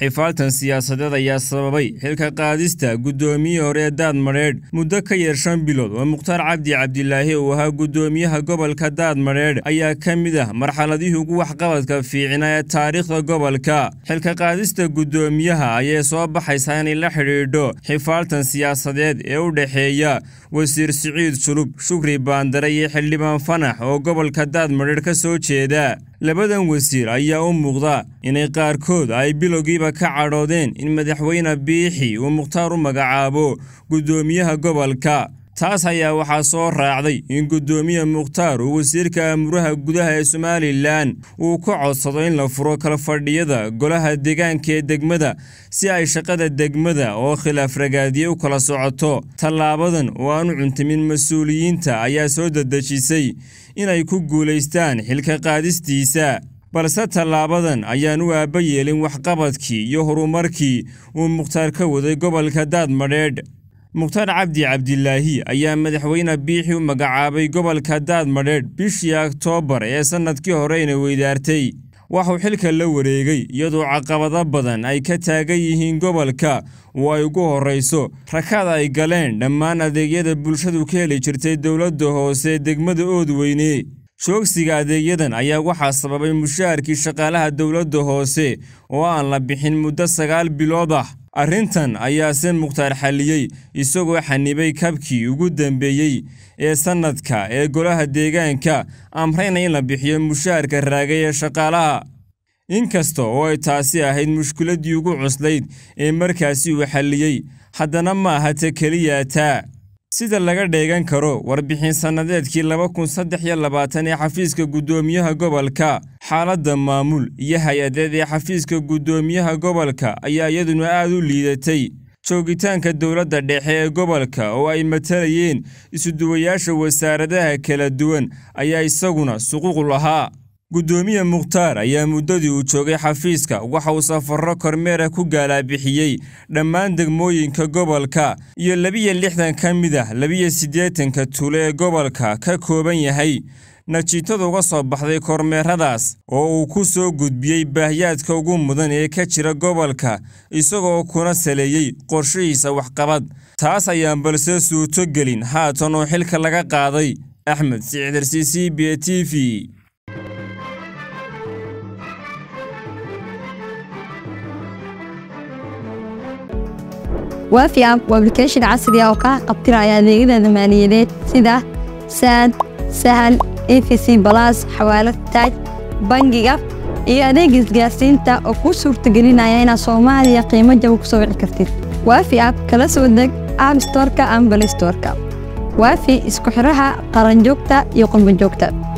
xifaaltan siyaasadeed ayaa sababay xilka qaadista guddoomiye hore daad madheedh muddo ka yar shan bilood oo mukhtaar cabdi cabdilaahi uu ahaa guddoomiyaha gobolka daad madheedh ayaa ka mid ah marxaladihii ugu waxqabadka fiicnaa ee taariikhda gobolka xilka qaadista guddoomiyaha ayay soo baxaysaa inay la xidhiidho xifaaltan siyaasadeed ee u dhexeeya wasiir siciid sulub shukri baandare iyo xildhibaan fanax oo gobolka daad mareedh ka soo jeeda labadan wasiir ayaa u muuqda inay qaarkood ay bilowgiiba ka cadhoodeen in madaxweyne biixi uu mukhtaar u magacaabo guddoomiyaha gobolka taas ayaa waxaa soo raacday in guddoomiye mukhtaar uu wasiirka amuraha gudaha ee somalilan uu ka codsado in la furo kalfadhiyada golaha deegaanka ee degmada si ay shaqada degmada oo khilaaf ragaadiye u kala socoto tallaabadan oo aanu cuntimin mas-uuliyiinta ayaa soo dadejisay inay ku guulaystaan xilka qaadistiisa balse tallaabadan ayaan u aabba yeelin waxqabadkii iyo horumarkii uu mukhtaar ka waday gobolka daadmadheedh mukhtaar cabdi cabdilaahi ayaa madaxweyne biixi u magacaabay gobolka daadmadheedh bishii oktoobar ee sannadkii horeyna weydaartay waxuu xilka la wareegay iyadoo caqabado badan ay ka taagan yihiin gobolka oo ay ugu horrayso rakaad ay galeen dhammaan adeegyada bulshadu ka heli jirtay dowladda hoose degmada ood weyne joogsiga adeegyadan ayaa waxaa sababay mushaarkii shaqaalaha dowladda hoose oo aan la bixin muddo sagaal bilood ah arrintan ayaa sen mukhtaar xalliyey isagoo xanibay kabkii ugu dambeeyey ee sannadka ee golaha deegaanka amrayna in la bixiyo mushaharka raagay ee shaqaalaha inkasta oo ay taasi ahayd mushkiladdii ugu cuslayd ee markaasi uu xalliyey haddana ma aha ta keliya taa sida laga dheegan karo warbixin sannadeedkii laba kun saddex iyo labaatan ee xafiiska guddoomiyaha gobolka xaaladda maamul iyo hay-adeed ee xafiiska guddoomiyaha gobolka ayaa iyaduna aad u liidatay joogitaanka dowladda dhexe ee gobolka oo ay matalayeen isuduwayaasha wasaaradaha kala duwan ayaa isaguna suquuq lahaa gudoomiye mukhtaar ayaa muddadii uu joogay xafiiska waxa uu safarro kormeera ku gaalaabixiyey dhammaan degmooyinka gobolka iyo labiyo lixdan ka mid ah labiyo siddeetanka tuulo ee gobolka ka kooban yahay najiintadu uga soo baxday kormeeradaas oo uu ku soo gudbiyey baahyaadka ugu mudan ee ka jira gobolka isagoo kuna saleeyey qorshihiisa waxqabad taas ayaan balse suurto gelin haatan oo xilka laga qaaday axmed sicdarsi c b t v waafi app waa application casri ah oo kaa qabtiraya adeegyada maaliyadeed sida saad sahal efc balas xawaalad taaj bangiga iyo adeega isgaarsiinta oo kuu suurtagelinaya inaad soomaaliya qiimo jaba ku soo wici kartid waafi app kala soo deg app storka ama balistorka waafi isku xiraha qaranjoogta iyo qurbanjoogta